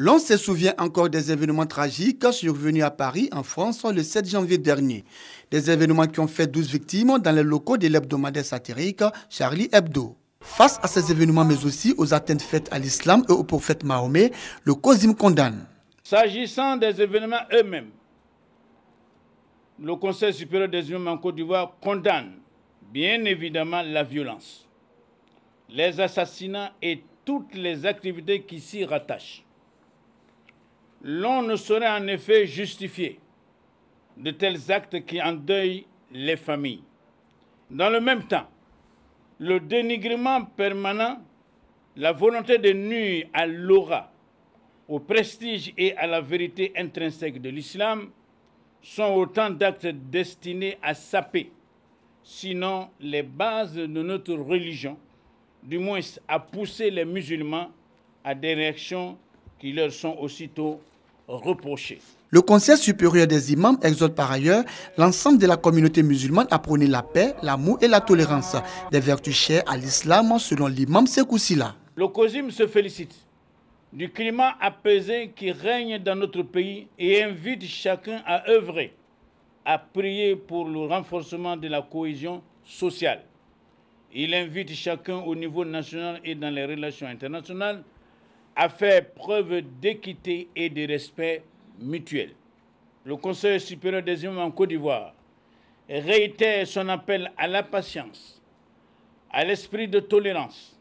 L'on se souvient encore des événements tragiques survenus à Paris, en France, le 7 janvier dernier. Des événements qui ont fait 12 victimes dans les locaux de l'hebdomadaire satirique Charlie Hebdo. Face à ces événements, mais aussi aux atteintes faites à l'islam et au prophète Mahomet, le COSIM condamne. S'agissant des événements eux-mêmes, le Conseil supérieur des humains en Côte d'Ivoire condamne bien évidemment la violence, les assassinats et toutes les activités qui s'y rattachent l'on ne saurait en effet justifier de tels actes qui endeuillent les familles. Dans le même temps, le dénigrement permanent, la volonté de nuire à l'aura, au prestige et à la vérité intrinsèque de l'islam sont autant d'actes destinés à saper, sinon les bases de notre religion, du moins à pousser les musulmans à des réactions qui leur sont aussitôt reproché. Le Conseil supérieur des imams exhorte par ailleurs l'ensemble de la communauté musulmane à prôner la paix, l'amour et la tolérance, des vertus chères à l'islam selon l'imam Sekoussila. Le COSIM se félicite du climat apaisé qui règne dans notre pays et invite chacun à œuvrer, à prier pour le renforcement de la cohésion sociale. Il invite chacun au niveau national et dans les relations internationales à faire preuve d'équité et de respect mutuel. Le Conseil supérieur des humains en Côte d'Ivoire réitère son appel à la patience, à l'esprit de tolérance.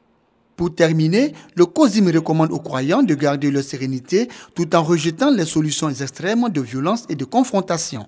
Pour terminer, le COSIM recommande aux croyants de garder leur sérénité tout en rejetant les solutions extrêmes de violence et de confrontation.